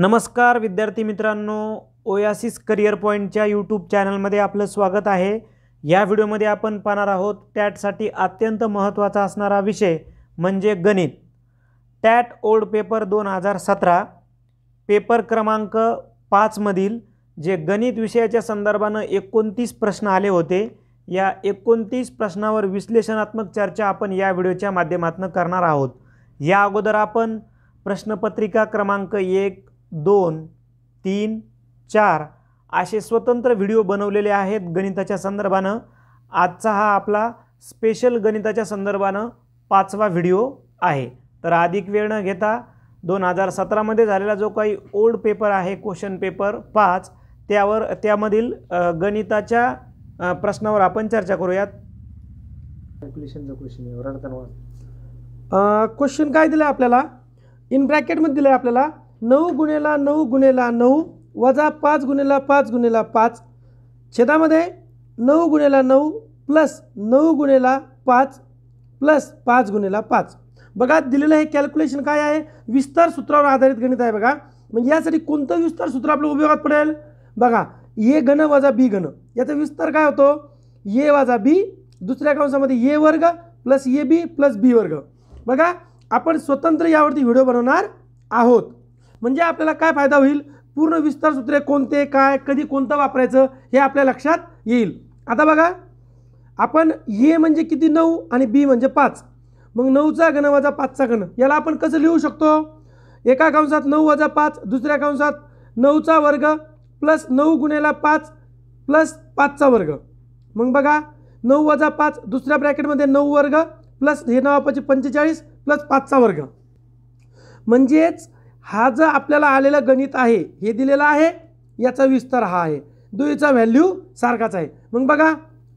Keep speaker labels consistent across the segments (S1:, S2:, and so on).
S1: नमस्कार विद्यार्थी मित्रांनो ओयासिस करिअर पॉईंटच्या यूट्यूब चॅनलमध्ये आपलं स्वागत आहे या व्हिडिओमध्ये आपण पाहणार आहोत टॅटसाठी अत्यंत महत्त्वाचा असणारा विषय म्हणजे गणित टॅट ओल्ड पेपर दोन हजार सतरा पेपर क्रमांक पाचमधील जे गणित विषयाच्या संदर्भानं एकोणतीस प्रश्न आले होते या एकोणतीस प्रश्नावर विश्लेषणात्मक चर्चा आपण या व्हिडिओच्या माध्यमातून करणार आहोत या अगोदर आपण प्रश्नपत्रिका क्रमांक एक दोन तीन चार असे स्वतंत्र व्हिडिओ बनवलेले आहेत गणिताच्या संदर्भानं आजचा हा आपला स्पेशल गणिताच्या संदर्भानं पाचवा व्हिडिओ आहे तर अधिक वेळ न घेता दोन हजार सतरामध्ये झालेला जो काही ओल्ड पेपर आहे क्वेश्चन पेपर पाच त्यावर त्यामधील गणिताच्या प्रश्नावर आपण चर्चा करूयात कॅल्क्युलेशनचा क्वेश्चन क्वेश्चन काय दिलं आपल्याला इन ब्रॅकेटमध्ये दिलं आहे आपल्याला नऊ गुणेला नऊ गुणेला नऊ वजा पाच गुणेला पाच गुणेला पाच छेदामध्ये नऊ गुणेला नऊ प्लस नऊ गुणेला पाच प्लस पाच गुणेला पाच बघा दिलेलं हे कॅल्क्युलेशन काय आहे विस्तार सूत्रावर आधारित गणित आहे बघा म्हणजे यासाठी कोणतं विस्तार सूत्र आपलं उपयोगात पडेल बघा ए घन वजा बी घन याचा विस्तार काय होतो ए वाजा बी दुसऱ्या कंसामध्ये ए वर्ग प्लस ए बी प्लस बी वर्ग बघा आपण स्वतंत्र यावरती व्हिडिओ बनवणार आहोत म्हणजे आपल्याला काय फायदा होईल पूर्ण विस्तार सूत्रे कोणते काय कधी कोणतं वापरायचं हे आपल्या लक्षात येईल आता बघा आपण ये म्हणजे किती नऊ आणि बी म्हणजे पाच मग नऊचा गण वजा पाचचा गण याला आपण कसं लिहू शकतो एका कंसात नऊ वजा पाच दुसऱ्या कंसात नऊचा वर्ग प्लस नऊ गुन्ह्याला पाच प्लस पाचचा वर्ग मग बघा नऊ वजा पाच दुसऱ्या ब्रॅकेटमध्ये नऊ वर्ग प्लस हे नावापाचे पंचेचाळीस प्लस पाचचा वर्ग म्हणजेच हा जो आपल्याला आलेलं गणित आहे हे दिलेलं आहे याचा विस्तार हा आहे दुईचा व्हॅल्यू सारखाच आहे मग बघा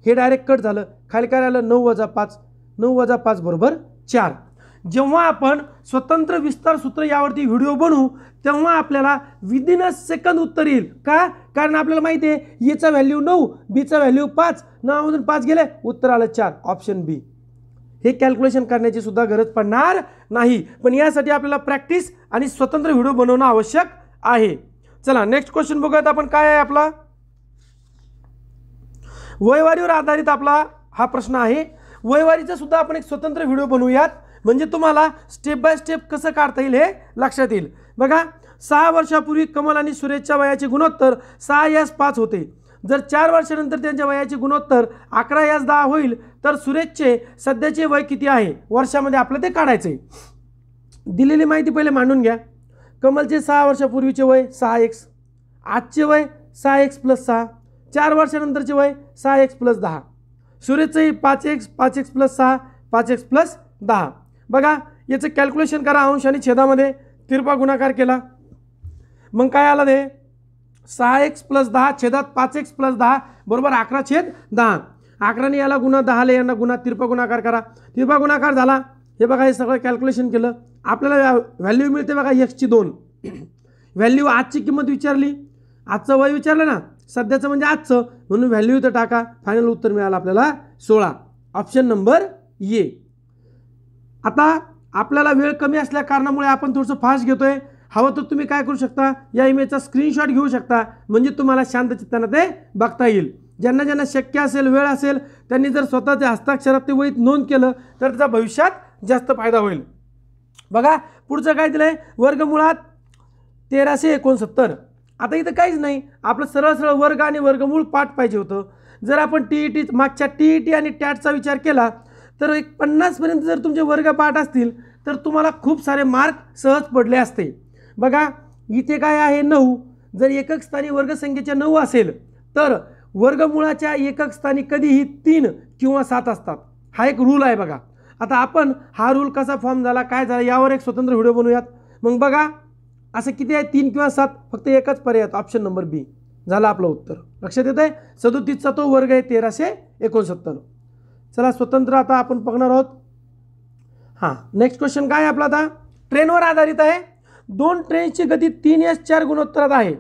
S1: हे डायरेक्ट कट झालं खाली काय आलं नऊ वजा पाच नऊ वजा पाच बरोबर चार जेव्हा आपण स्वतंत्र विस्तार सूत्र यावरती व्हिडिओ बनवू तेव्हा आपल्याला विदिन अ सेकंद उत्तर येईल का कारण आपल्याला माहिती आहे एचा व्हॅल्यू नऊ बीचा व्हॅल्यू पाच मधून पाच गेले उत्तर आलं चार ऑप्शन बी हे कॅल्क्युलेशन करण्याची सुद्धा गरज पडणार नाही पण यासाठी आपल्याला प्रॅक्टिस आणि स्वतंत्र व्हिडिओ बनवणं आवश्यक आहे चला नेक्स्ट क्वेश्चन बघूयात आपण काय आहे आपला वयवारीवर आधारित आपला हा प्रश्न आहे वयवारीचा सुद्धा आपण एक स्वतंत्र व्हिडिओ बनवूयात म्हणजे तुम्हाला स्टेप बाय स्टेप कसं काढता येईल हे लक्षात येईल बघा सहा वर्षापूर्वी कमल आणि सुरेशच्या वयाचे गुणोत्तर सहा यास पाच होते जर चार वर्षानंतर त्यांच्या वयाचे गुणोत्तर अकरा यास दहा होईल तर सुरेशचे सध्याचे वय किती आहे वर्षामध्ये आपलं ते काढायचं आहे दिलेली माहिती पहिले मांडून घ्या कमलचे सहा वर्षापूर्वीचे वय सहा एक्स आजचे वय सहा एक्स प्लस सहा चार वर्षानंतरचे वय सहा एक्स प्लस दहा सुरेशचंही पाच एक्स पाच एक्स प्लस सहा पाच एक्स प्लस दहा बघा याचं कॅल्क्युलेशन करा अंश आणि छेदामध्ये तिरपा गुणाकार केला मग काय आला ते सहा एक्स प्लस दहा छेदात पाच एक्स प्लस दहा बरोबर अकरा छेद दहा अकराने याला गुन्हा दहाला यांना गुन्हा तिरपा गुणाकार करा तिरपा गुणाकार झाला हे बघा हे सगळं कॅल्क्युलेशन केलं आपल्याला व्हॅल्यू मिळते बघा एक्सची दोन व्हॅल्यू आजची किंमत विचारली आजचं वय विचारलं ना सध्याचं म्हणजे आजचं म्हणून व्हॅल्यू इथं टाका फायनल उत्तर मिळालं आपल्याला सोळा ऑप्शन नंबर ये आता आपल्याला वेळ कमी असल्या कारणामुळे आपण थोडंसं फास्ट घेतोय हवं तर तुम्ही काय करू शकता या इमेजचा स्क्रीनशॉट घेऊ शकता म्हणजे तुम्हाला शांत चित्तानं ते बघता येईल ज्यांना ज्यांना शक्य असेल वेळ असेल त्यांनी जर स्वतःच्या हस्ताक्षरात ते वहीत नोंद केलं तर त्याचा भविष्यात जास्त फायदा होईल बघा पुढचं काय दिलं आहे वर्गमुळात तेराशे एकोणसत्तर आता इथं काहीच नाही आपलं सरळ सरळ वर्ग आणि वर्गमूळ पाठ पाहिजे होतं जर आपण टी ई टी मागच्या टी ई टी आणि टॅटचा विचार केला तर एक पन्नासपर्यंत जर तुमचे वर्ग पाठ असतील तर तुम्हाला खूप सारे मार्क सहज पडले असते बघा इथे काय आहे नऊ जर एकक स्थानी वर्गसंख्येच्या नऊ असेल तर वर्गमुळाच्या एकक स्थानी कधीही तीन किंवा सात असतात हा एक रूल आहे बघा आता आपण हा रूल कसा फॉर्म झाला काय झाला यावर एक स्वतंत्र व्हिडिओ बनवूयात मग बघा असं किती आहे तीन किंवा सात फक्त एकच पर्याय ऑप्शन नंबर बी झालं आपलं उत्तर लक्षात येत आहे सदोतीसचा तो वर्ग आहे तेराशे एकोणसत्तर चला स्वतंत्र आता आपण बघणार आहोत हां नेक्स्ट क्वेश्चन काय आपला आता ट्रेनवर आधारित आहे दोन ट्रेनची गती तीन एस चार गुणोत्तरात आहे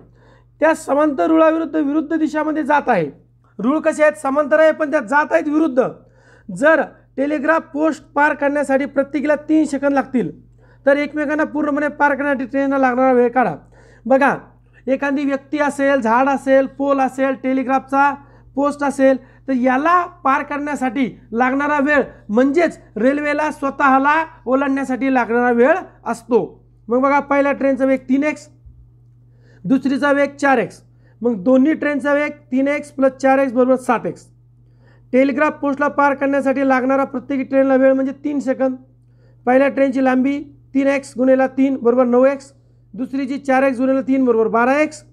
S1: त्या समांतर रुळाविरुद्ध विरुद्ध दिशामध्ये जात आहे रुळ कसे आहेत समांतर आहे पण त्या जात आहेत विरुद्ध जर टेलिग्राफ पोस्ट पार करण्यासाठी प्रत्येकीला तीन सेकंद लागतील तर एकमेकांना पूर्णपणे पार करण्यासाठी ट्रेनला लागणारा वेळ काढा बघा एखादी व्यक्ती असेल झाड असेल पोल असेल टेलिग्राफचा पोस्ट असेल तर याला पार करण्यासाठी लागणारा वेळ म्हणजेच रेल्वेला स्वतःला ओलांडण्यासाठी लागणारा वेळ असतो मग बघा पहिल्या ट्रेनचा वेग तीन एक्स दुसरीचा वेग चार एक्स मग दोन्ही ट्रेनचा वेग तीन एक्स प्लस चार एक्स बरोबर सात एक्स टेलिग्राफ पोस्टला पार करण्यासाठी लागणारा प्रत्येकी ट्रेनला वेळ म्हणजे तीन सेकंद पहिल्या ट्रेनची लांबी तीन एक्स गुणेला तीन बरोबर नऊ एक्स दुसरीची चार एक्स गुणेला तीन बरोबर बारा एक्स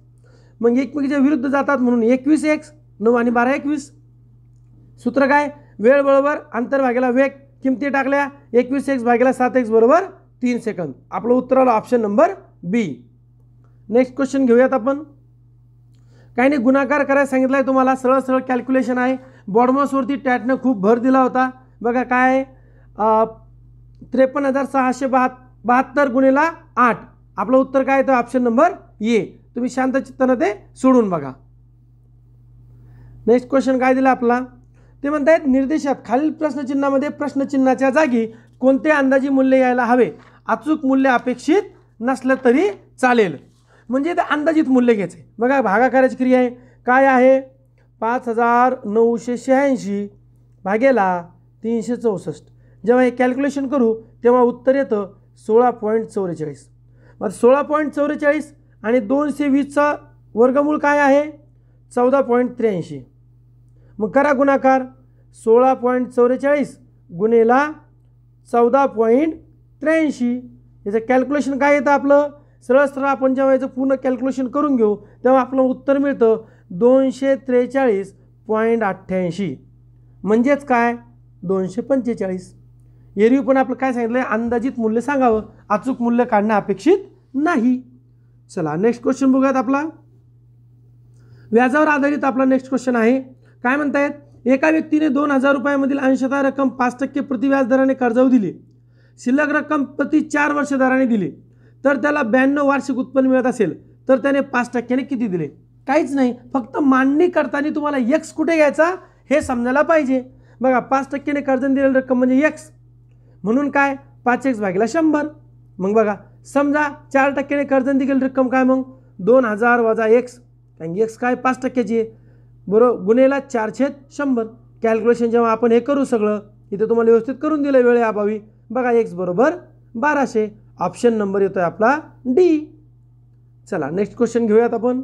S1: मग एकमेकीच्या विरुद्ध जातात म्हणून एकवीस एक्स नऊ आणि बारा एकवीस सूत्र काय वेळ बरोबर भागेला वेग किमती टाकल्या एकवीस एक्स भागेला सात एक्स बरोबर तीन सेकंद आपलं उत्तर आलं option number B next question घेऊयात आपण काही नाही गुणाकार करायला सांगितलं आहे तुम्हाला सरळ सरळ कॅल्क्युलेशन आहे बॉडमॉसवरती टॅटनं खूप भर दिला होता बघा काय त्रेपन्न हजार सहाशे बहात् बहात्तर गुणेला आठ आपलं उत्तर काय तर ऑप्शन नंबर ये तुम्ही शांत चित्तानं ते सोडून बघा नेक्स्ट क्वेश्चन काय दिला आपला ते म्हणतायत निर्देशात खालील प्रश्नचिन्हामध्ये प्रश्नचिन्हाच्या जागी कोणते अंदाजी मूल्य यायला हवे अचूक मूल्य अपेक्षित नसलं तरी चालेल म्हणजे ते अंदाजित मूल्य घ्यायचे बघा भागाकाराची क्रिया आहे काय आहे पाच हजार नऊशे शहाऐंशी भागेला तीनशे चौसष्ट जेव्हा हे कॅल्क्युलेशन करू तेव्हा उत्तर येतं सोळा पॉईंट चौवेचाळीस मग सोळा पॉईंट चौवेचाळीस आणि दोनशे वीसचा वर्गमूळ काय आहे चौदा पॉईंट त्र्याऐंशी मग करा गुणाकार सोळा पॉईंट चौवेचाळीस गुन्हेला चौदा पॉईंट त्र्याऐंशी याचं कॅल्क्युलेशन काय येतं आपलं सरळ सरळ आपण जेव्हा याचं पूर्ण कॅल्क्युलेशन करून घेऊ तेव्हा आपलं उत्तर मिळतं दोनशे त्रेचाळीस पॉईंट अठ्ठ्याऐंशी म्हणजेच काय दोनशे पंचेचाळीस एरवी पण आपलं काय सांगितलं अंदाजित मूल्य सांगावं अचूक मूल्य काढणं अपेक्षित नाही चला नेक्स्ट क्वेश्चन बघूयात आपला व्याजावर आधारित आपला नेक्स्ट क्वेश्चन आहे काय म्हणतायत एका व्यक्तीने दोन हजार रुपयामधील अंशतः रक्कम पाच टक्के प्रतिव्याज दराने कर्जावर दिली शिल्लक रक्कम प्रति चार वर्ष दराने दिली तर त्याला ब्याण्णव वार्षिक उत्पन्न मिळत असेल तर त्याने पाच टक्क्याने किती दिले काहीच नाही फक्त मांडणी करताना तुम्हाला यक्स कुठे घ्यायचा हे समजायला पाहिजे बघा पाच टक्क्याने कर्ज दिलेली रक्कम म्हणजे यक्स म्हणून काय पाच एक्स भागेला शंभर मग बघा समजा चार टक्क्याने कर्ज दिलेली रक्कम काय मग दोन हजार वजा एक्स कारण एक्स काय पाच टक्क्याची आहे बरोबर गुन्हेला चारशेत शंभर कॅल्क्युलेशन जेव्हा आपण हे करू सगळं इथे तुम्हाला व्यवस्थित करून दिलं वेळे अभावी बघा एक्स बरोबर बाराशे ऑप्शन नंबर येतोय आपला डी चला नेक्स्ट क्वेश्चन घेऊयात आपण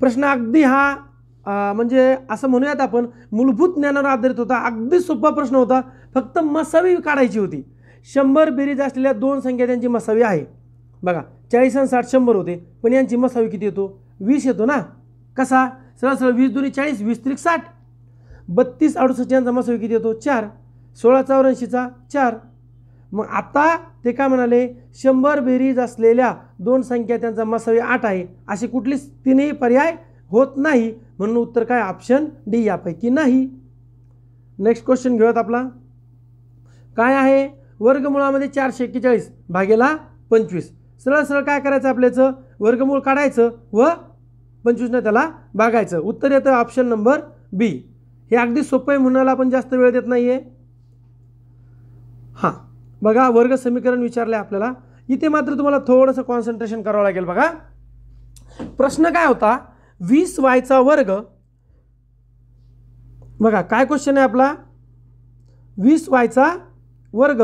S1: प्रश्न अगदी हा म्हणजे असं म्हणूयात आपण मूलभूत ज्ञानावर आधारित होता अगदी सोपा प्रश्न होता फक्त मसावी काढायची होती शंभर बेरीज असलेल्या दोन संख्या त्यांची मसावी आहे बघा चाळीस आणि साठ शंभर होते पण यांची मसावी किती येतो वीस येतो ना कसा सरळ सरळ वीस दोन्ही चाळीस वीस त्रिक साठ बत्तीस अडुसष्ट यांचा मसावी किती येतो चार सोळा चौऱ्याऐंशीचा चार मग आता ते काय म्हणाले शंभर बेरीज असलेल्या दोन संख्या त्यांचा मसावी आठ आहे असे कुठलीच तिन्ही पर्याय होत नाही म्हणून उत्तर काय ऑप्शन डी यापैकी नाही नेक्स्ट क्वेश्चन घेऊयात आपला काय आहे वर्गमुळामध्ये चारशे एक्केचाळीस भागेला पंचवीस सरळ सरळ काय करायचं आपल्याचं वर्गमूळ काढायचं व पंचवीसनं त्याला बघायचं उत्तर येतं ऑप्शन नंबर बी हे अगदी सोपं आहे म्हणायला आपण जास्त वेळ देत नाही आहे हां बघा वर्ग समीकरण विचारलं आहे आपल्याला इथे मात्र तुम्हाला थोडंसं कॉन्सन्ट्रेशन करावं लागेल बघा प्रश्न काय होता वीस वायचा वर्ग बघा काय क्वेश्चन आहे आपला वीस वायचा वर्ग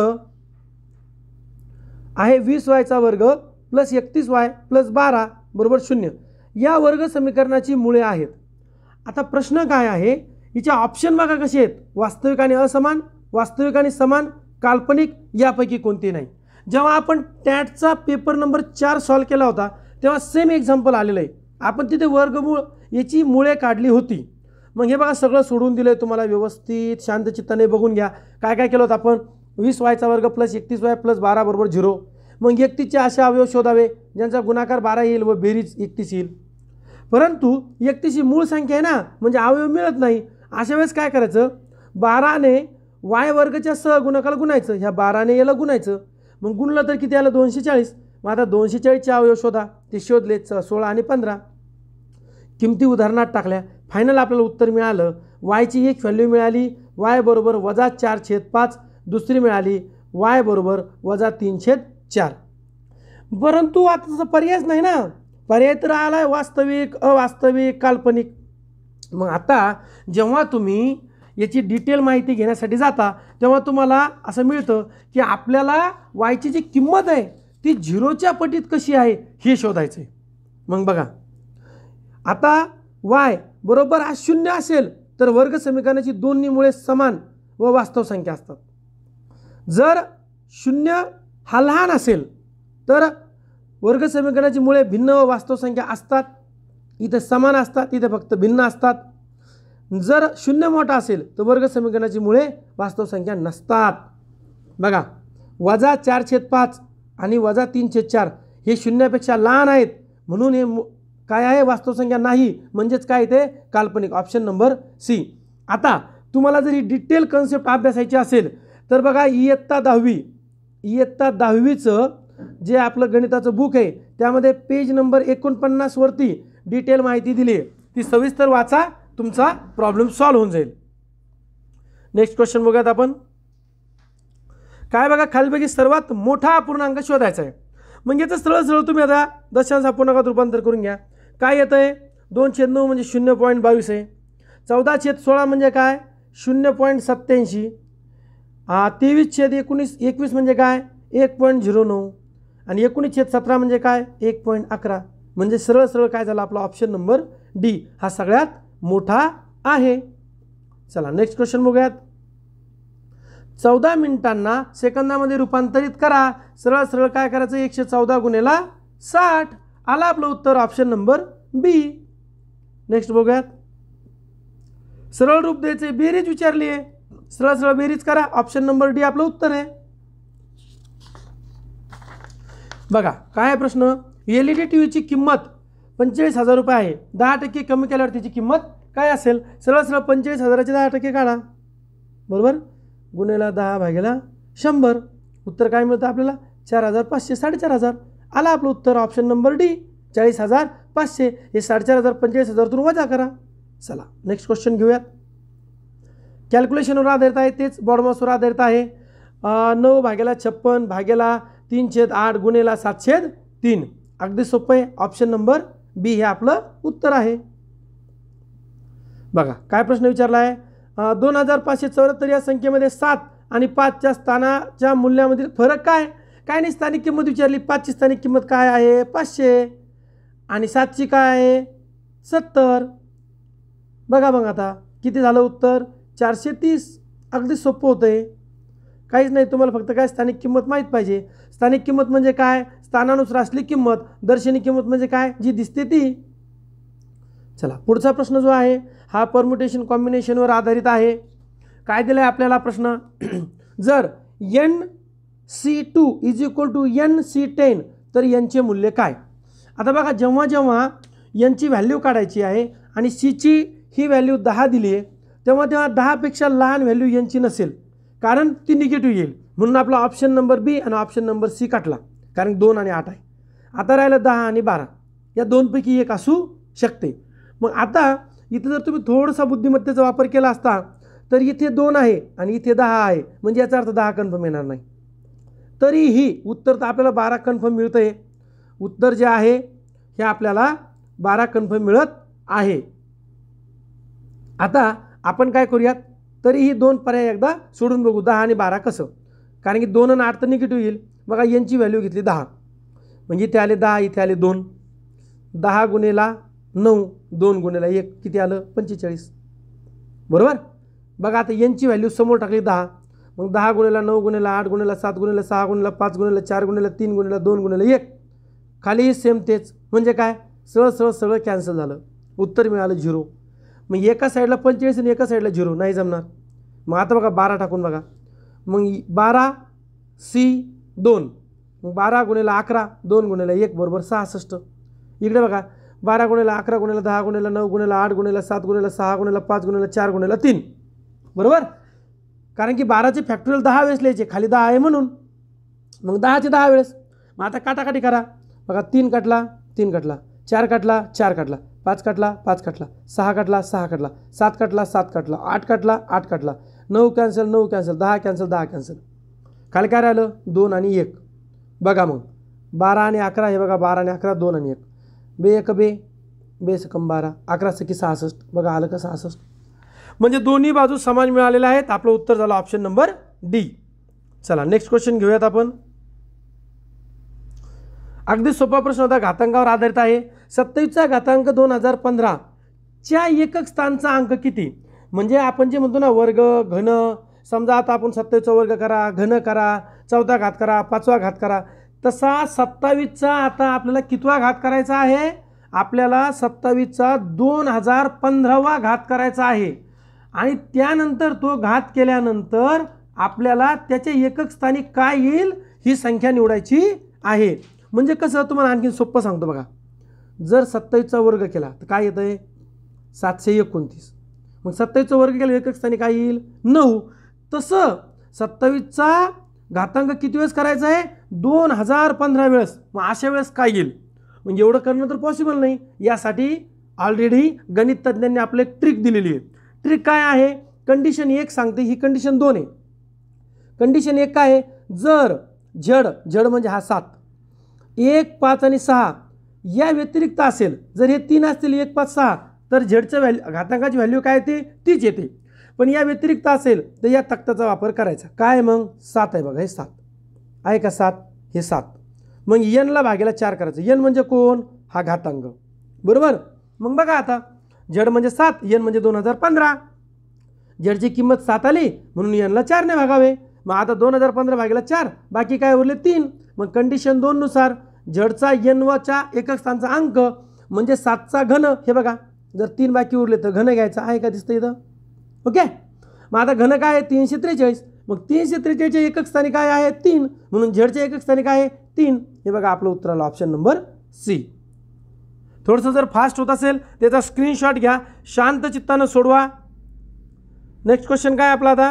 S1: आहे वीस वायचा वर्ग प्लस एकतीस वाय प्लस बारा बरोबर शून्य या वर्ग समीकरणाची मुळे आहेत आता प्रश्न काय आहे हिचे ऑप्शन बघा कसे आहेत वास्तविक आणि असमान वास्तविक आणि समान काल्पनिक यापैकी कोणती नाही जेव्हा आपण टॅटचा पेपर नंबर चार सॉल्व केला होता तेव्हा सेम एक्झाम्पल आलेलं आहे आपण तिथे वर्गमूळ याची मुळे काढली होती मग हे बघा सगळं सोडून दिलं आहे तुम्हाला व्यवस्थित चित्ताने बघून घ्या काय काय केलं होतं आपण वीस वायचा वर्ग प्लस एकतीस वाय प्लस बारा बरोबर झिरो मग एकतीसचे असे अवयव शोधावे ज्यांचा गुणाकार बारा येईल व बेरीज एकतीस येईल परंतु एकतीशी मूळ संख्या आहे ना म्हणजे अवयव मिळत नाही अशा वेळेस काय करायचं बाराने वाय वर्गच्या सह गुणायचं ह्या बाराने याला गुणायचं मग गुणलं तर किती आलं दोनशे चाळीस मग आता दोनशे चाळीसचे अवयव शोधा ते शोधले च सोळा आणि पंधरा किमती उदाहरणात टाकल्या फायनल आपल्याला उत्तर मिळालं वायची एक व्हॅल्यू मिळाली वाय बरोबर वजा चार छेद पाच दुसरी मिळाली वाय बरोबर वजा तीन छेद चार परंतु आता तसा पर्यायच नाही ना पर्याय तर आला आहे वास्तविक अवास्तविक काल्पनिक मग आता जेव्हा तुम्ही याची डिटेल माहिती घेण्यासाठी जाता तेव्हा तुम्हाला असं मिळतं की आपल्याला वायची जी किंमत आहे ती झिरोच्या पटीत कशी आहे हे शोधायचं आहे मग बघा आता वाय बरोबर हा शून्य असेल तर वर्ग समीकरणाची दोन्ही मुळे समान व वास्तव संख्या असतात जर शून्य हा लहान असेल तर वर्गसमीकरणाची मुळे भिन्न व वास्तव संख्या असतात इथे समान असतात इथे फक्त भिन्न असतात जर शून्य मोठा असेल तर वर्गसमीकरणाची मुळे वास्तव संख्या नसतात बघा वजा चार छेद पाच आणि वजा तीन छेद चार हे शून्यापेक्षा लहान आहेत म्हणून हे काय आहे वास्तवसंख्या नाही म्हणजेच काय ते काल्पनिक ऑप्शन नंबर सी आता तुम्हाला जर ही डिटेल कन्सेप्ट अभ्यासायची असेल तर बघा इयत्ता दहावी इयत्ता दहावीचं जे आपलं गणिताचं बुक आहे त्यामध्ये पेज नंबर एकोणपन्नासवरती डिटेल माहिती दिली आहे ती सविस्तर वाचा तुमचा प्रॉब्लेम सॉल्व्ह होऊन जाईल नेक्स्ट क्वेश्चन बघूयात आपण काय बघा खालीपैकी सर्वात मोठा पूर्णांक शोधायचा आहे मग म्हणजे याचं सरळ सरळ तुम्ही आता दशांश अपूर्णांकात रूपांतर करून घ्या काय येतंय आहे दोन छेद नऊ म्हणजे शून्य पॉईंट बावीस आहे चौदा छेद सोळा म्हणजे काय शून्य पॉईंट सत्त्याऐंशी तेवीस छेद एकोणीस एकवीस म्हणजे काय एक पॉईंट झिरो नऊ आणि छेद सतरा म्हणजे काय एक पॉईंट अकरा म्हणजे सरळ सरळ काय झालं आपला ऑप्शन नंबर डी हा सगळ्यात मोठा आहे चला नेक्स्ट क्वेश्चन बघूयात चौदा मिनिटांना सेकंदामध्ये रूपांतरित करा सरळ सरळ काय करायचं एकशे चौदा गुन्हेला साठ आला आपलं उत्तर ऑप्शन नंबर बी नेक्स्ट बघूयात सरळ रूप द्यायचे बेरीज विचारली आहे सरळ सरळ बेरीज करा ऑप्शन नंबर डी आपलं उत्तर आहे बघा काय आहे प्रश्न एल ई डी टी व्हीची किंमत पंचेचाळीस हजार रुपये आहे दहा टक्के कमी केल्यावर त्याची किंमत काय असेल सरळ सरळ पंचेचाळीस हजाराचे दहा टक्के काढा बरोबर गुन्ह्याला दहा भागेला शंभर उत्तर काय मिळतं आपल्याला चार हजार पाचशे साडेचार हजार आला आपलं उत्तर ऑप्शन नंबर डी चाळीस हजार पाचशे हे साडेचार हजार पंचेचाळीस हजारातून वजा करा चला नेक्स्ट क्वेश्चन घेऊयात कॅल्क्युलेशनवर आधारित आहे तेच बॉडमॉसवर आधारित आहे नऊ भागेला छप्पन भागेला तीन छेद आठ गुणेला सात छेद तीन अगदी सोपं आहे ऑप्शन नंबर बी हे आपलं उत्तर आहे बघा काय प्रश्न विचारला आहे दोन हजार पाचशे चौऱ्याहत्तर या संख्येमध्ये सात आणि पाचच्या स्थानाच्या मूल्यामधील फरक काय काय नाही स्थानिक किंमत विचारली पाचची स्थानिक किंमत काय आहे पाचशे आणि सातची काय आहे सत्तर बघा मग आता किती झालं उत्तर चारशे तीस अगदी सोपं होतं आहे काहीच नाही तुम्हाला फक्त काय स्थानिक किंमत माहीत पाहिजे स्थानिक किंमत म्हणजे काय स्थानानुसार असली किंमत दर्शनी किंमत म्हणजे काय जी दिसते ती चला पुढचा प्रश्न जो आहे हा परम्युटेशन कॉम्बिनेशनवर आधारित आहे काय दिलं आहे आपल्याला प्रश्न जर N C two is equal to N C ten तर यांचे मूल्य काय आता बघा जेव्हा जेव्हा यांची व्हॅल्यू काढायची आहे आणि सीची ही व्हॅल्यू दहा दिली आहे तेव्हा तेव्हा दहापेक्षा लहान व्हॅल्यू यांची नसेल कारण ती निगेटिव्ह येईल म्हणून आपला ऑप्शन नंबर बी आणि ऑप्शन नंबर सी काटला कारण दोन आणि आठ आहे आता राहिलं दहा आणि बारा या दोनपैकी एक असू शकते मग आता इथं जर तुम्ही थोडासा बुद्धिमत्तेचा वापर केला असता तर इथे दोन आहे आणि इथे दहा आहे म्हणजे याचा अर्थ दहा कन्फर्म येणार नाही तरीही उत्तर तर आपल्याला बारा कन्फर्म मिळतं आहे उत्तर जे आहे हे आपल्याला बारा कन्फर्म मिळत आहे आता आपण काय करूयात तरीही दोन पर्याय एकदा सोडून बघू दहा आणि बारा कसं कारण की दोन आणि आठ तर निगेटिव्ह येईल बघा यांची व्हॅल्यू घेतली दहा म्हणजे इथे आले दहा इथे आले दोन दहा गुन्हेला नऊ दोन गुन्हेला एक किती आलं पंचेचाळीस बरोबर बघा आता यांची व्हॅल्यू समोर टाकली दहा मग दहा गुन्हेला नऊ गुन्हेला आठ गुन्हेला सात गुन्हेला सहा गुन्हेला पाच गुन्हेला चार गुन्हेला तीन गुन्हेला दोन गुन्हेला एक खालीही सेम तेच म्हणजे काय सरळ सरळ सगळं कॅन्सल झालं उत्तर मिळालं झिरो मग एका साईडला पंचेचाळीस आणि एका साईडला झिरो नाही जमणार मग आता बघा बारा टाकून बघा मग बारा सी दोन मग बारा गुणेला अकरा दोन गुणेला एक बरोबर सहासष्ट इकडे बघा बारा गुणेला अकरा गुणेला दहा गुणेला नऊ गुणेला आठ गुणेला सात गुणेला सहा गुणेला पाच गुणेला चार गुणेला तीन बरोबर कारण की बाराचे फॅक्टोरियल दहा वेळेस लिहायचे खाली दहा आहे म्हणून मग दहाचे दहा वेळेस मग आता काटाकाटी करा बघा तीन काटला तीन काटला चार काटला चार काटला पाच काटला पाच काटला सहा काटला सहा काटला सात काटला सात काटला आठ काटला आठ काटला नऊ कॅन्सल नऊ कॅन्सल दहा कॅन्सल दहा कॅन्सल खाली काय राहिलं दोन आणि एक बघा मग बारा आणि अकरा हे बघा बारा आणि अकरा दोन आणि एक बे एक बे बे सकम बारा अकरा सकी सहासष्ट बघा आलं का सहासष्ट म्हणजे दोन्ही बाजू समान मिळालेल्या आहेत आपलं उत्तर झालं ऑप्शन नंबर डी चला नेक्स्ट क्वेश्चन घेऊयात आपण अगदी सोपा प्रश्न होता घातांकावर आधारित आहे सत्तावीसचा घातांक दोन हजार पंधराच्या एकक स्थानचा अंक किती म्हणजे आपण जे म्हणतो ना वर्ग घन समजा आता आपण सत्तावीसचा वर्ग करा घन करा चौथा घात करा पाचवा घात करा तसा सत्तावीसचा आता आपल्याला कितवा घात करायचा आहे आपल्याला सत्तावीसचा दोन हजार पंधरावा घात करायचा आहे आणि त्यानंतर तो घात केल्यानंतर आपल्याला त्याचे एकक स्थानी काय येईल ही संख्या निवडायची आहे म्हणजे कसं तुम्हाला आणखी सोपं सांगतो बघा जर सत्तावीसचा वर्ग केला तर काय येतं आहे सातशे एकोणतीस मग सत्तावीसचा वर्ग केलं एकक स्थानी काय येईल नऊ तसं सत्तावीसचा घातांक किती वेळेस करायचा आहे दोन हजार पंधरा वेळेस मग अशा वेळेस काय येईल म्हणजे एवढं करणं तर पॉसिबल नाही यासाठी ऑलरेडी गणित तज्ज्ञांनी आपले ट्रिक दिलेली आहे ट्रिक काय आहे कंडिशन एक सांगते ही कंडिशन दोन आहे कंडिशन एक काय आहे जर जड जड म्हणजे हा सात एक पाच आणि सहा या व्यतिरिक्त असेल जर हे तीन असतील एक पाच सहा तर झेडचं व्हॅल्यू घातांकाची व्हॅल्यू काय येते तीच येते पण या व्यतिरिक्त असेल तर या तक्त्याचा वापर करायचा काय मग सात आहे बघा हे सात आहे का सात हे सात मग यनला भागेला चार करायचं यन म्हणजे कोण हा घातांक बरोबर मग बघा आता जड म्हणजे सात यन म्हणजे दोन हजार पंधरा जडची किंमत सात आली म्हणून यनला चारने भागावे मग आता दोन हजार पंधरा भागेला चार बाकी काय उरले तीन मग कंडिशन दोननुसार झडचा यनवाच्या एकक स्थानचा अंक म्हणजे सातचा घन हे बघा जर तीन बाकी उरले तर घन घ्यायचं आहे का दिसतं इथं ओके मग आता घन काय आहे तीनशे त्रेचाळीस मग तीनशे त्रेचाळीसच्या एकक स्थानी काय आहे तीन म्हणून झेडच्या एकक स्थानी काय आहे तीन हे बघा आपलं उत्तर आलं ऑप्शन नंबर सी थोडंसं जर फास्ट होत असेल त्याचा स्क्रीनशॉट घ्या शांत चित्तानं सोडवा नेक्स्ट क्वेश्चन काय आपला आता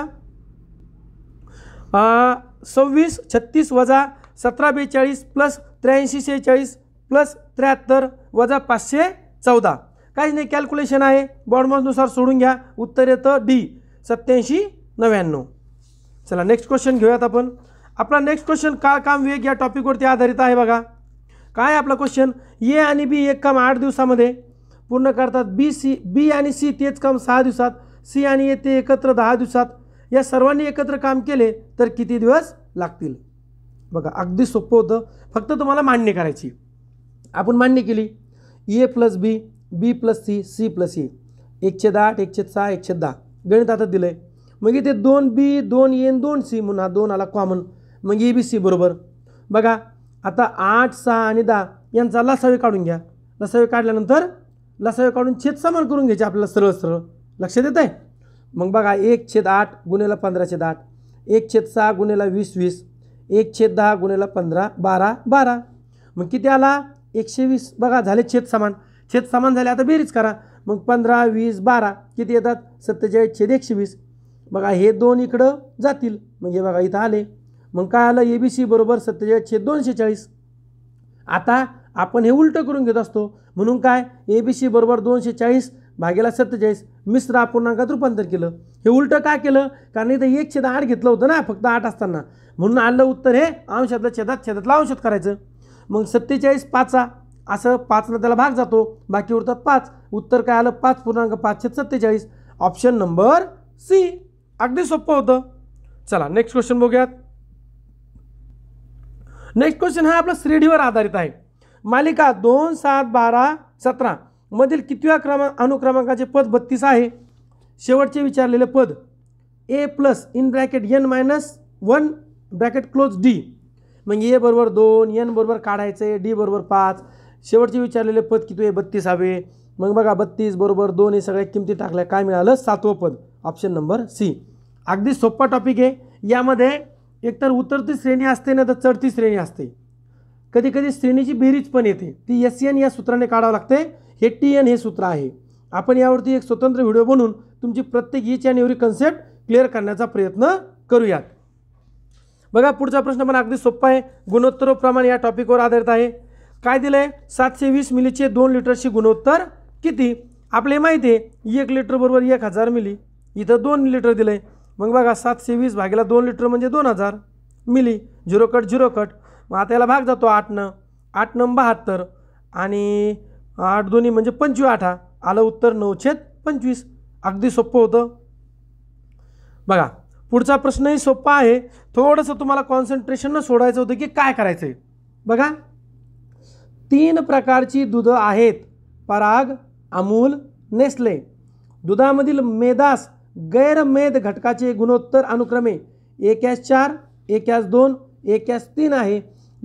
S1: सव्वीस छत्तीस वजा सतरा बेचाळीस प्लस त्र्याऐंशी शेहेचाळीस प्लस त्र्याहत्तर वजा पाचशे चौदा काहीच नाही कॅल्क्युलेशन आहे बॉडमॉजनुसार सोडून घ्या उत्तर येतं डी सत्याऐंशी नव्याण्णव चला नेक्स्ट क्वेश्चन घेऊयात आपण आपला नेक्स्ट क्वेश्चन काळ काम वेग या टॉपिकवरती आधारित आहे बघा काय आपला क्वेश्चन ए आणि बी एक काम आठ दिवसामध्ये पूर्ण करतात बी सी बी आणि सी तेच काम सहा दिवसात सी आणि ए ते एकत्र दहा दिवसात या सर्वांनी एकत्र काम केले तर किती दिवस लागतील बघा अगदी सोपं होतं फक्त तुम्हाला मान्य करायची आपण मान्य केली A plus B B plus C C plus A एकशे आठ एकशे सहा एकशे दहा गणित आता दिलं आहे मग इथे दोन बी दोन एन दोन सी म्हणून दोन आला कॉमन मग ए बी सी बरोबर बघा आता आठ सहा आणि दहा यांचा लसावे काढून घ्या लसावे काढल्यानंतर लसावे काढून छेद समान करून घ्यायचे आपल्याला सरळ सरळ लक्षात येत आहे मग बघा एक छेद आठ गुन्ह्याला पंधरा छेद आठ एक छेद सहा गुन्हेला वीस वीस एक छेद दहा गुन्ह्याला पंधरा बारा बारा मग किती आला एकशे वीस बघा झाले छेद समान छेद समान झाले आता बेरीज करा मग पंधरा वीस बारा किती येतात सत्तेचाळीस छेद एकशे वीस बघा हे दोन इकडं जातील मग हे बघा इथं आले मग काय आलं ए बी सी बरोबर सत्तेचाळीस छेद दोनशे चाळीस आता आपण हे उलटं करून घेत असतो म्हणून काय ए बी सी बरोबर दोनशे चाळीस भागेला सत्तेचाळीस मिश्र अपूर्णांकात रूपांतर केलं हे उलटं का केलं कारण इथं एक छेद आठ घेतलं होतं ना फक्त आठ असताना म्हणून आणलं उत्तर हे अंशातलं छेदात छेदातलं अंशात करायचं मग सत्तेचाळीस पाचा असं पाचला त्याला भाग जातो बाकी उरतात पाच उत्तर काय आलं पाच पूर्णांक पाचशे सत्तेचाळीस ऑप्शन नंबर सी अगदी सोपं होतं चला नेक्स्ट क्वेश्चन बघूयात नेक्स्ट क्वेश्चन हा आपला डीवर आधारित आहे मालिका दोन सात बारा सतरा मधील कितव्या क्रमांक अनुक्रमांकाचे पद बत्तीस आहे शेवटचे विचारलेले पद A plus in bracket N minus one bracket close D म्हणजे ए बरोबर दोन एन बरोबर काढायचे डी बरोबर पाच शेवटचे विचारलेले पद किती आहे बत्तीस हवे मग बघा बत्तीस बरोबर दोन हे सगळ्या किमती टाकल्या काय मिळालं सातवं पद ऑप्शन नंबर सी अगदी सोप्पा टॉपिक आहे यामध्ये एकतर उतरती श्रेणी असते ना तर चढती श्रेणी असते कधी कधी श्रेणीची बेरीज पण येते ती एस एन या सूत्राने काढावं लागते हे टी एन हे सूत्र आहे आपण यावरती एक स्वतंत्र व्हिडिओ बनवून तुमची प्रत्येक ईच आणि एवढी कन्सेप्ट क्लिअर करण्याचा प्रयत्न करूयात बघा पुढचा प्रश्न पण अगदी सोपा आहे प्रमाण या टॉपिकवर आधारित आहे काय दिलं आहे सातशे वीस मिलीचे दोन लिटरची गुणोत्तर किती आपले माहिती आहे एक लिटर बरोबर एक हजार मिली इथं दोन लिटर दिलं आहे मग बघा सातशे वीस भागेला दोन लिटर म्हणजे दोन हजार मिली झिरो कट झिरो कट मग आता याला भाग जातो आठनं आठनं बहात्तर आणि आठ दोन्ही म्हणजे पंचवीस आठा आलं उत्तर छेद पंचवीस अगदी सोपं होतं बघा पुढचा प्रश्नही सोपा आहे थोडंसं तुम्हाला कॉन्सन्ट्रेशननं सोडायचं होतं की काय करायचं आहे बघा तीन प्रकारची दुधं आहेत पराग अमूल नेस्ले दुधामधील मेदास गैरमेद घटकाचे गुणोत्तर अनुक्रमे एक चार एक दोन एक तीन आहे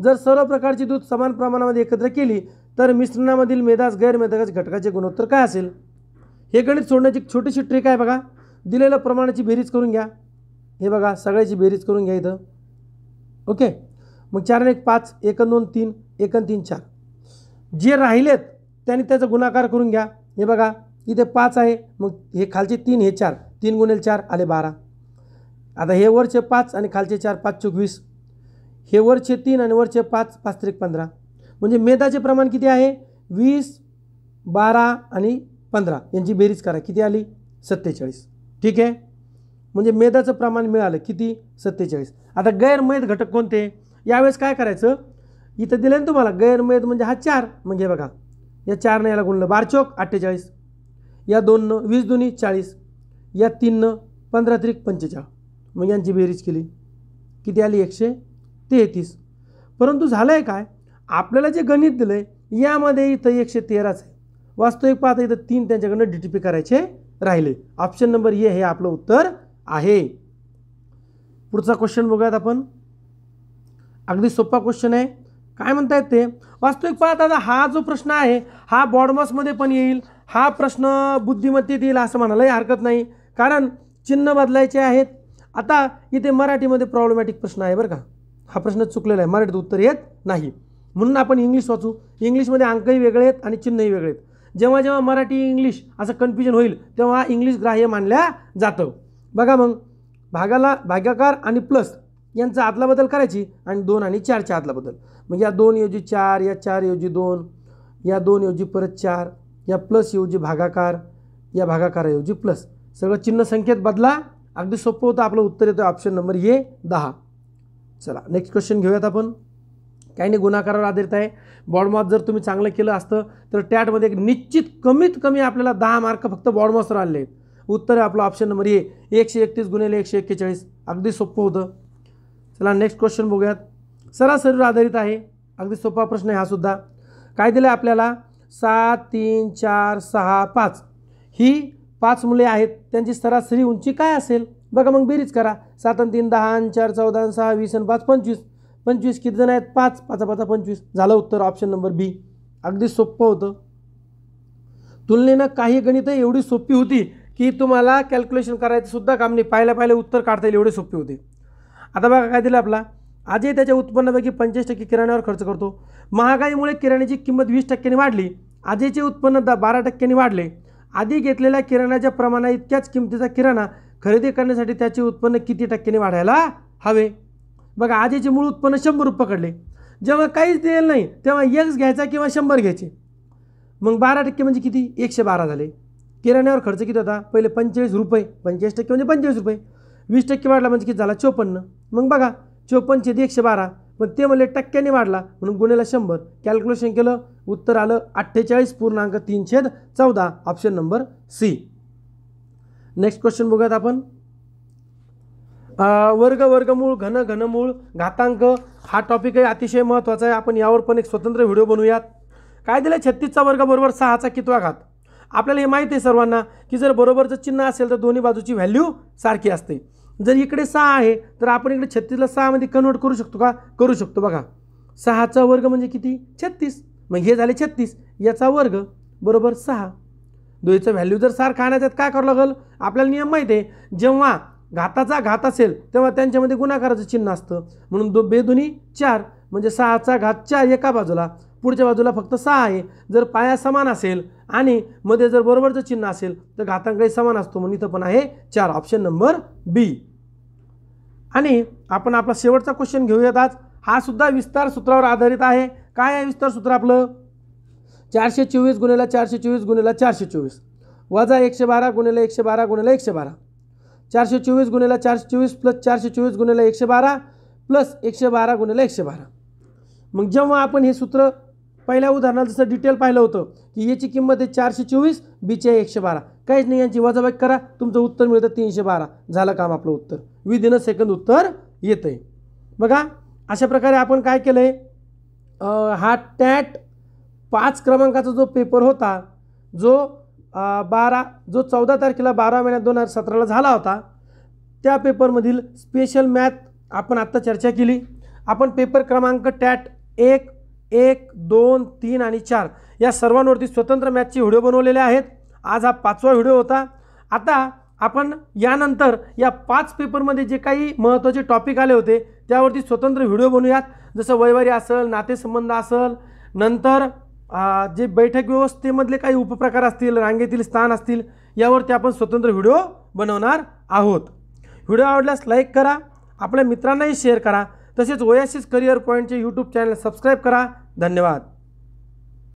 S1: जर सर्व प्रकारची दूध समान प्रमाणामध्ये एकत्र केली तर मिश्रणामधील मेदास गैरमेद घटकाचे गुणोत्तर काय असेल हे गणित सोडण्याची छोटीशी ट्रिक आहे बघा दिलेल्या प्रमाणाची बेरीज करून घ्या हे बघा सगळ्याची बेरीज करून घ्या इथं ओके मग चार एक पाच एक दोन तीन एक तीन चार जे राहिलेत त्यांनी त्याचा गुणाकार करून घ्या हे बघा इथे पाच आहे मग हे खालचे तीन हे चार तीन गुणेल चार आले बारा आता हे वरचे पाच आणि खालचे चार पाच वीस हे वरचे तीन आणि वरचे पाच पाच त्रिक पंधरा म्हणजे मेधाचे प्रमाण किती आहे वीस बारा आणि पंधरा यांची बेरीज करा किती आली सत्तेचाळीस ठीक आहे म्हणजे मेधाचं प्रमाण मिळालं किती सत्तेचाळीस आता गैरमैद घटक कोणते यावेळेस काय करायचं इथं दिलं ना तुम्हाला गैरमेद म्हणजे हा चार म्हणजे बघा या चारनं याला गुणलं बारचौक अठ्ठेचाळीस या दोननं वीस दोन्ही चाळीस या तीननं पंधरा त्रिक पंचेचाळ मग यांची बेरीज केली किती आली एकशे तेहतीस परंतु झालं आहे काय आपल्याला जे गणित दिलं आहे यामध्ये इथं एकशे तेराच आहे वास्तविक पाहता इथं तीन त्यांच्याकडनं डी टी पी करायचे राहिले ऑप्शन नंबर ए हे आपलं उत्तर आहे पुढचा क्वेश्चन बघूयात आपण अगदी सोपा क्वेश्चन आहे काय म्हणतायत ते वास्तविक पाहत आता हा जो प्रश्न आहे हा बॉडमसमध्ये पण येईल हा प्रश्न बुद्धिमत्तेत येईल असं म्हणायलाही हरकत नाही कारण चिन्ह बदलायचे आहेत आता इथे मराठीमध्ये प्रॉब्लेमॅटिक प्रश्न आहे बरं का हा प्रश्न चुकलेला आहे मराठीत उत्तर येत नाही म्हणून आपण इंग्लिश वाचू इंग्लिशमध्ये अंकही वेगळे आहेत आणि चिन्हही वेगळे आहेत जेव्हा जेव्हा मराठी इंग्लिश असं कन्फ्युजन होईल तेव्हा इंग्लिश ग्राह्य मानल्या जातं बघा मग भागाला भागाकार आणि प्लस यांचा आदला बदल करायची आणि दोन आणि चारच्या आदला बदल मग या दोन ऐवजी चार या चार ऐवजी दोन या दोन ऐवजी परत चार या प्लस ऐवजी भागाकार या भागाकाराऐवजी प्लस सगळं चिन्ह संख्येत बदला अगदी सोपं होतं आपलं उत्तर येतं ऑप्शन नंबर ए दहा चला नेक्स्ट क्वेश्चन घेऊयात आपण काही नाही गुणाकारावर आधारित आहे बॉडमॉस जर तुम्ही चांगलं केलं असतं तर टॅटमध्ये एक निश्चित कमीत कमी आपल्याला दहा मार्क फक्त बॉडमॉसवर आले आहेत उत्तर आहे आपलं ऑप्शन नंबर ए एकशे एकतीस गुणेले एकशे एक्केचाळीस अगदी सोपं होतं चला नेक्स्ट क्वेश्चन बघूयात सरासरीवर आधारित आहे अगदी सोपा प्रश्न आहे हा सुद्धा काय दिलं आपल्याला सात तीन चार सहा पाच ही पाच मुले आहेत त्यांची सरासरी उंची काय असेल बघा मग बेरीज करा सात आणि तीन दहा आणि चार चौदा सहा वीस आणि पाच पंचवीस पंचवीस किती जण आहेत पाच पाचा पाचा पंचवीस झालं उत्तर ऑप्शन नंबर बी अगदी सोप्पं होतं तुलनेनं काही गणितं एवढी सोपी होती की तुम्हाला कॅल्क्युलेशन करायचं सुद्धा काम नाही पाहिल्या पाहिलं उत्तर काढता येईल एवढे सोपे होते आता बघा काय दिलं आपला आजही त्याच्या उत्पन्नापैकी पंचवीस टक्के किराण्यावर खर्च करतो महागाईमुळे किराण्याची किंमत वीस टक्क्यांनी वाढली आजीचे उत्पन्न द बारा टक्क्यांनी वाढले आधी घेतलेल्या किराण्याच्या प्रमाणा इतक्याच किमतीचा किराणा खरेदी करण्यासाठी त्याचे उत्पन्न किती टक्क्यांनी वाढायला हवे बघा आजीचे मूळ उत्पन्न शंभर रुपये पकडले जेव्हा काहीच दिलेलं नाही तेव्हा एक्स घ्यायचा किंवा शंभर घ्यायचे मग बारा टक्के म्हणजे किती एकशे बारा झाले किराण्यावर खर्च किती होता पहिले पंचेचाळीस रुपये पंचेचाळीस टक्के म्हणजे पंचेचाळीस रुपये वीस टक्के वाढला म्हणजे किती झाला चोपन्न मग बघा चोपन्न छेदी एकशे बारा पण ते म्हणले टक्क्याने वाढला म्हणून गुन्ह्याला शंभर कॅल्क्युलेशन केलं उत्तर आलं अठ्ठेचाळीस पूर्णांक तीन छेद चौदा option number C next question बघूयात आपण वर्ग वर्गमूळ घन घनमूळ घातांक हा टॉपिक आहे अतिशय महत्त्वाचा आहे आपण यावर पण एक स्वतंत्र व्हिडिओ बनवूयात काय दिलं छत्तीसचा वर्ग बरोबर सहाचा कितवा घात आपल्याला हे माहिती आहे सर्वांना की जर बरोबरचं चिन्ह असेल तर दोन्ही बाजूची व्हॅल्यू सारखी असते जर इकडे सहा आहे तर आपण इकडे छत्तीसला सहामध्ये कन्वर्ट करू शकतो का करू शकतो बघा सहाचा वर्ग म्हणजे किती छत्तीस मग हे झाले छत्तीस याचा वर्ग बरोबर सहा दोहीचं व्हॅल्यू जर सारखा आणायचं काय करावं लागेल आपल्याला नियम माहीत आहे जेव्हा घाताचा घात असेल तेव्हा त्यांच्यामध्ये गुणाकाराचं चिन्ह असतं म्हणून दो बेदुनी चार म्हणजे सहाचा घात चार एका बाजूला पुढच्या बाजूला फक्त सहा आहे जर पाया समान असेल आणि मध्ये जर बरोबरचं चिन्ह असेल तर घातांकडे समान असतो म्हणून इथं पण आहे चार ऑप्शन नंबर बी आणि आपण आपला शेवटचा क्वेश्चन घेऊयात आज हा सुद्धा विस्तार सूत्रावर आधारित आहे काय आहे विस्तार सूत्र आपलं चारशे चोवीस गुणेला चारशे चोवीस गुणेला चारशे चोवीस वजा एकशे बारा गुणेला एकशे बारा गुणेला एकशे बारा चारशे चोवीस गुणेला चारशे चोवीस प्लस चारशे चोवीस गुणेला एकशे बारा प्लस एकशे बारा गुणेला एकशे बारा मग जेव्हा आपण हे सूत्र पहिल्या उदाहरणात जसं डिटेल पाहिलं होतं की याची किंमत आहे चारशे चोवीस बीचे आहे एकशे बारा काहीच नाही यांची वजाबाई करा तुमचं उत्तर मिळतं तीनशे बारा झालं काम आपलं उत्तर विद इन अ सेकंद उत्तर येतं आहे बघा अशा प्रकारे आपण काय केलं आहे हा टॅट पाच क्रमांकाचा जो पेपर होता जो बारा जो चौदा तारखेला बारा महिन्यात दोन हजार सतराला झाला होता त्या पेपरमधील स्पेशल मॅथ आपण आत्ता चर्चा केली आपण पेपर क्रमांक टॅट एक एक दोन तीन आणि चार या सर्वांवरती स्वतंत्र मॅथचे व्हिडिओ बनवलेले आहेत आज हा पाचवा व्हिडिओ होता आता आपण यानंतर या पाच पेपरमध्ये जे काही महत्त्वाचे टॉपिक आले होते त्यावरती स्वतंत्र व्हिडिओ बनवूयात जसं वैवारी असेल नातेसंबंध असेल नंतर जे बैठक व्यवस्थेमधले काही उपप्रकार असतील रांगेतील स्थान असतील यावरती आपण स्वतंत्र व्हिडिओ बनवणार आहोत व्हिडिओ आवडल्यास लाईक करा आपल्या मित्रांनाही शेअर करा तसेच ओयासिस करिअर पॉईंटचे यूट्यूब चॅनल सबस्क्राईब करा धन्यवाद